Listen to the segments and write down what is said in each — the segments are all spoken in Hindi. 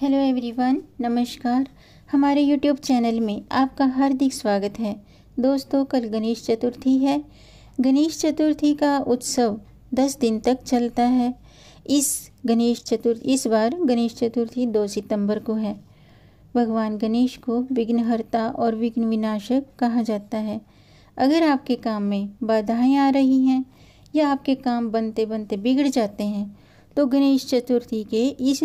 हेलो एवरीवन नमस्कार हमारे यूट्यूब चैनल में आपका हार्दिक स्वागत है दोस्तों कल गणेश चतुर्थी है गणेश चतुर्थी का उत्सव दस दिन तक चलता है इस गणेश चतुर्थी इस बार गणेश चतुर्थी दो सितंबर को है भगवान गणेश को विघ्नहर्ता और विघ्न विनाशक कहा जाता है अगर आपके काम में बाधाएं आ रही हैं या आपके काम बनते बनते बिगड़ जाते हैं तो गणेश चतुर्थी के इस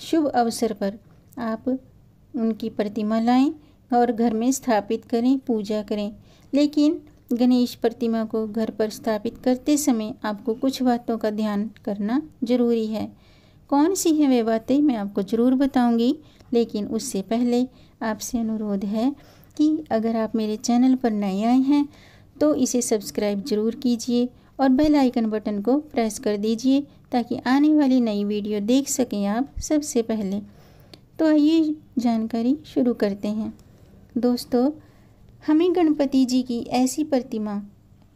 शुभ अवसर पर आप उनकी प्रतिमा लाएं और घर में स्थापित करें पूजा करें लेकिन गणेश प्रतिमा को घर पर स्थापित करते समय आपको कुछ बातों का ध्यान करना जरूरी है कौन सी हैं वे बातें मैं आपको ज़रूर बताऊंगी लेकिन उससे पहले आपसे अनुरोध है कि अगर आप मेरे चैनल पर नए आए हैं तो इसे सब्सक्राइब ज़रूर कीजिए और बेल आइकन बटन को प्रेस कर दीजिए ताकि आने वाली नई वीडियो देख सकें आप सबसे पहले तो आइए जानकारी शुरू करते हैं दोस्तों हमें गणपति जी की ऐसी प्रतिमा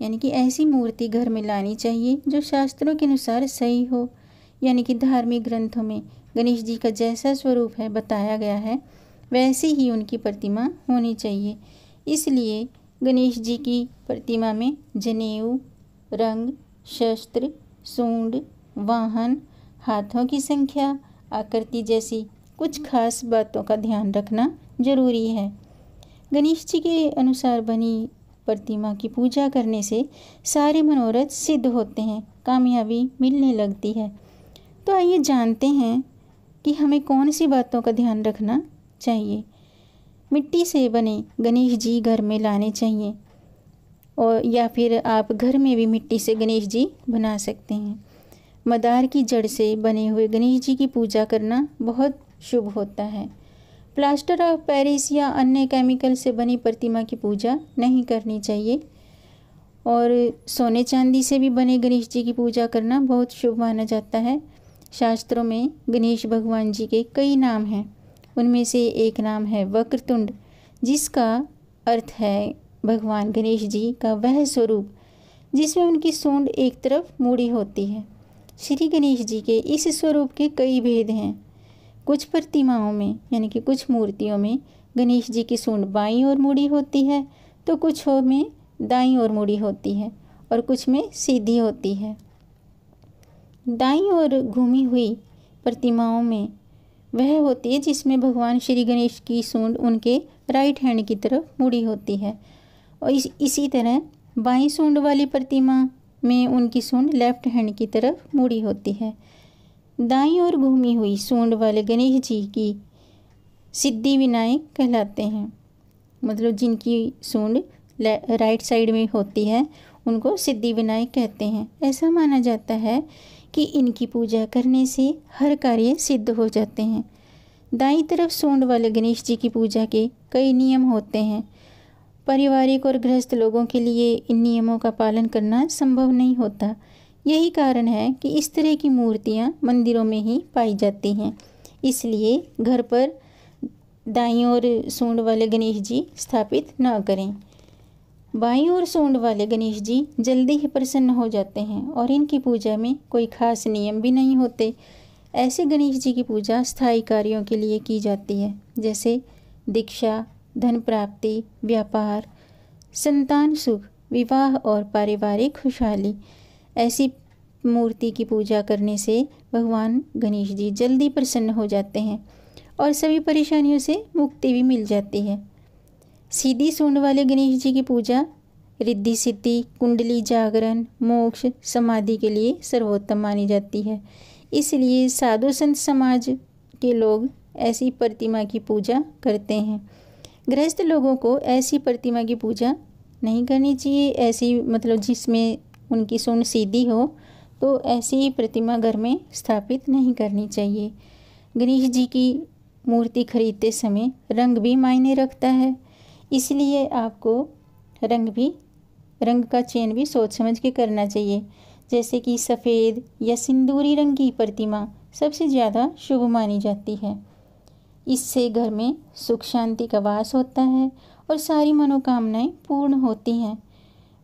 यानी कि ऐसी मूर्ति घर में लानी चाहिए जो शास्त्रों के अनुसार सही हो यानी कि धार्मिक ग्रंथों में गणेश जी का जैसा स्वरूप है बताया गया है वैसी ही उनकी प्रतिमा होनी चाहिए इसलिए गणेश जी की प्रतिमा में जनेऊ रंग शस्त्र सूंड वाहन हाथों की संख्या आकृति जैसी कुछ खास बातों का ध्यान रखना जरूरी है गणेश जी के अनुसार बनी प्रतिमा की पूजा करने से सारे मनोरथ सिद्ध होते हैं कामयाबी मिलने लगती है तो आइए जानते हैं कि हमें कौन सी बातों का ध्यान रखना चाहिए मिट्टी से बने गणेश जी घर में लाने चाहिए और या फिर आप घर में भी मिट्टी से गणेश जी बना सकते हैं मदार की जड़ से बने हुए गणेश जी की पूजा करना बहुत शुभ होता है प्लास्टर ऑफ पेरिस या अन्य केमिकल से बनी प्रतिमा की पूजा नहीं करनी चाहिए और सोने चांदी से भी बने गणेश जी की पूजा करना बहुत शुभ माना जाता है शास्त्रों में गणेश भगवान जी के कई नाम हैं उनमें से एक नाम है वक्रतुंड जिसका अर्थ है भगवान गणेश जी का वह स्वरूप जिसमें उनकी सूंड एक तरफ मुड़ी होती है श्री गणेश जी के इस स्वरूप के कई भेद हैं कुछ प्रतिमाओं में यानी कि कुछ मूर्तियों में गणेश जी की सूंड बाईं ओर मुड़ी होती है तो कुछ में दाईं ओर मुड़ी होती है और कुछ में सीधी होती है दाईं ओर घूमी हुई प्रतिमाओं में वह होती है जिसमें भगवान श्री गणेश की सूंड उनके राइट हैंड की तरफ मुड़ी होती है और इस इसी तरह बाई सूंड वाली प्रतिमा में उनकी सूंड लेफ्ट हैंड की तरफ मुड़ी होती है दाई और घूमी हुई सूंड वाले गणेश जी की सिद्धि विनायक कहलाते हैं मतलब जिनकी सूंड राइट साइड में होती है उनको सिद्धि विनायक कहते हैं ऐसा माना जाता है कि इनकी पूजा करने से हर कार्य सिद्ध हो जाते हैं दाई तरफ सूंड वाले गणेश जी की पूजा के कई नियम होते हैं पारिवारिक और गृहस्थ लोगों के लिए इन नियमों का पालन करना संभव नहीं होता यही कारण है कि इस तरह की मूर्तियाँ मंदिरों में ही पाई जाती हैं इसलिए घर पर दाई और सूंड वाले गणेश जी स्थापित ना करें बाई और सूंड वाले गणेश जी जल्दी ही प्रसन्न हो जाते हैं और इनकी पूजा में कोई खास नियम भी नहीं होते ऐसे गणेश जी की पूजा स्थायी कार्यों के लिए की जाती है जैसे दीक्षा धन प्राप्ति व्यापार संतान सुख विवाह और पारिवारिक खुशहाली ऐसी मूर्ति की पूजा करने से भगवान गणेश जी जल्दी प्रसन्न हो जाते हैं और सभी परेशानियों से मुक्ति भी मिल जाती है सीधी सूंड वाले गणेश जी की पूजा रिद्धि सिद्धि कुंडली जागरण मोक्ष समाधि के लिए सर्वोत्तम मानी जाती है इसलिए साधु संत समाज के लोग ऐसी प्रतिमा की पूजा करते हैं गृहस्थ लोगों को ऐसी प्रतिमा की पूजा नहीं करनी चाहिए ऐसी मतलब जिसमें उनकी सुन सीधी हो तो ऐसी प्रतिमा घर में स्थापित नहीं करनी चाहिए गणेश जी की मूर्ति खरीदते समय रंग भी मायने रखता है इसलिए आपको रंग भी रंग का चयन भी सोच समझ के करना चाहिए जैसे कि सफ़ेद या सिंदूरी रंग की प्रतिमा सबसे ज़्यादा शुभ मानी जाती है इससे घर में सुख शांति का वास होता है और सारी मनोकामनाएं पूर्ण होती हैं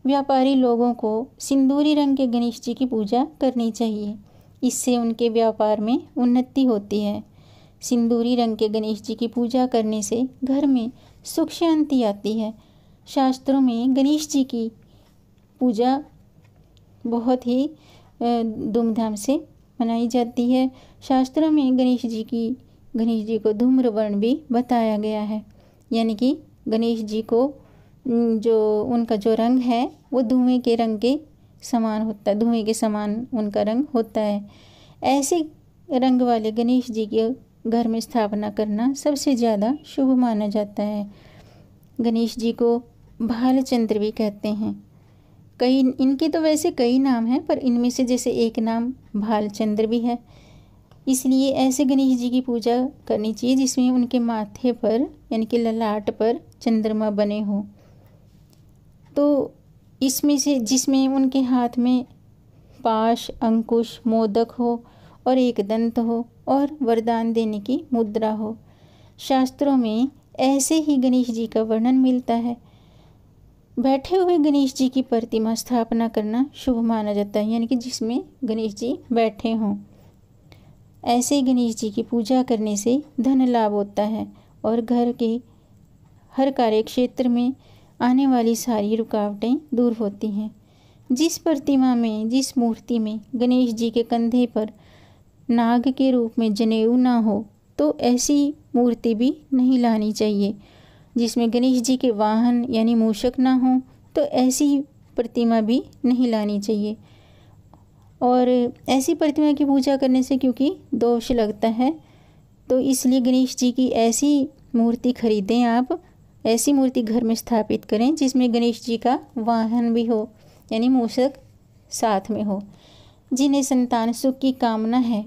व्यापारी लोगों को सिंदूरी रंग के गणेश जी की पूजा करनी चाहिए इससे उनके व्यापार में उन्नति होती है सिंदूरी रंग के गणेश जी की पूजा करने से घर में सुख शांति आती है शास्त्रों में गणेश जी की पूजा बहुत ही धूमधाम से मनाई जाती है शास्त्रों में गणेश जी की गणेश जी को धूम्रवर्ण भी बताया गया है यानी कि गणेश जी को जो उनका जो रंग है वो धुएँ के रंग के समान होता है धुएँ के समान उनका रंग होता है ऐसे रंग वाले गणेश जी के घर में स्थापना करना सबसे ज़्यादा शुभ माना जाता है गणेश जी को भालचंद्र भी कहते हैं कई इनके तो वैसे कई नाम हैं पर इनमें से जैसे एक नाम भालचंद्र भी है इसलिए ऐसे गणेश जी की पूजा करनी चाहिए जिसमें उनके माथे पर यानी कि ललाट पर चंद्रमा बने हो तो इसमें से जिसमें उनके हाथ में पाश अंकुश मोदक हो और एक दंत हो और वरदान देने की मुद्रा हो शास्त्रों में ऐसे ही गणेश जी का वर्णन मिलता है बैठे हुए गणेश जी की प्रतिमा स्थापना करना शुभ माना जाता है यानी कि जिसमें गणेश जी बैठे हों ऐसे गणेश जी की पूजा करने से धन लाभ होता है और घर के हर कार्य क्षेत्र में आने वाली सारी रुकावटें दूर होती हैं जिस प्रतिमा में जिस मूर्ति में गणेश जी के कंधे पर नाग के रूप में जनेऊ ना हो तो ऐसी मूर्ति भी नहीं लानी चाहिए जिसमें गणेश जी के वाहन यानी मूषक ना हो तो ऐसी प्रतिमा भी नहीं लानी चाहिए और ऐसी प्रतिमा की पूजा करने से क्योंकि दोष लगता है तो इसलिए गणेश जी की ऐसी मूर्ति खरीदें आप ऐसी मूर्ति घर में स्थापित करें जिसमें गणेश जी का वाहन भी हो यानी मूषक साथ में हो जिन्हें संतान सुख की कामना है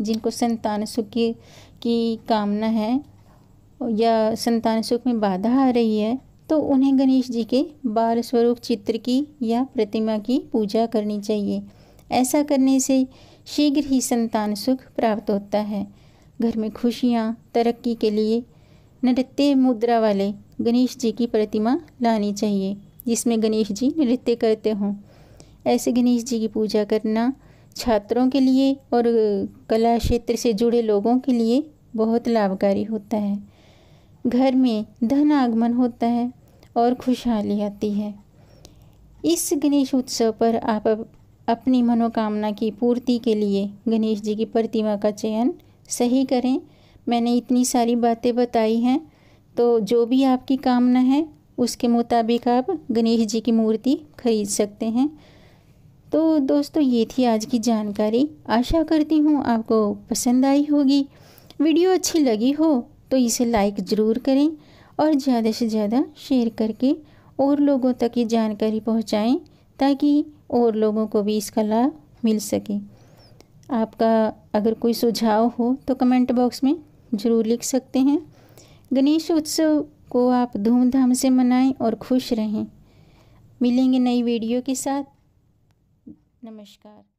जिनको संतान सुख की, की कामना है या संतान सुख में बाधा आ रही है तो उन्हें गणेश जी के बाल स्वरूप चित्र की या प्रतिमा की पूजा करनी चाहिए ऐसा करने से शीघ्र ही संतान सुख प्राप्त होता है घर में खुशियाँ तरक्की के लिए नृत्य मुद्रा वाले गणेश जी की प्रतिमा लानी चाहिए जिसमें गणेश जी नृत्य करते हों ऐसे गणेश जी की पूजा करना छात्रों के लिए और कला क्षेत्र से जुड़े लोगों के लिए बहुत लाभकारी होता है घर में धन आगमन होता है और खुशहाली आती है इस गणेश उत्सव पर आप अपनी मनोकामना की पूर्ति के लिए गणेश जी की प्रतिमा का चयन सही करें मैंने इतनी सारी बातें बताई हैं तो जो भी आपकी कामना है उसके मुताबिक आप गणेश जी की मूर्ति खरीद सकते हैं तो दोस्तों ये थी आज की जानकारी आशा करती हूँ आपको पसंद आई होगी वीडियो अच्छी लगी हो तो इसे लाइक ज़रूर करें और ज़्यादा से ज़्यादा शेयर करके और लोगों तक ये जानकारी पहुँचाएँ ताकि और लोगों को भी इसका लाभ मिल सके आपका अगर कोई सुझाव हो तो कमेंट बॉक्स में ज़रूर लिख सकते हैं गणेश उत्सव को आप धूमधाम से मनाएं और खुश रहें मिलेंगे नई वीडियो के साथ नमस्कार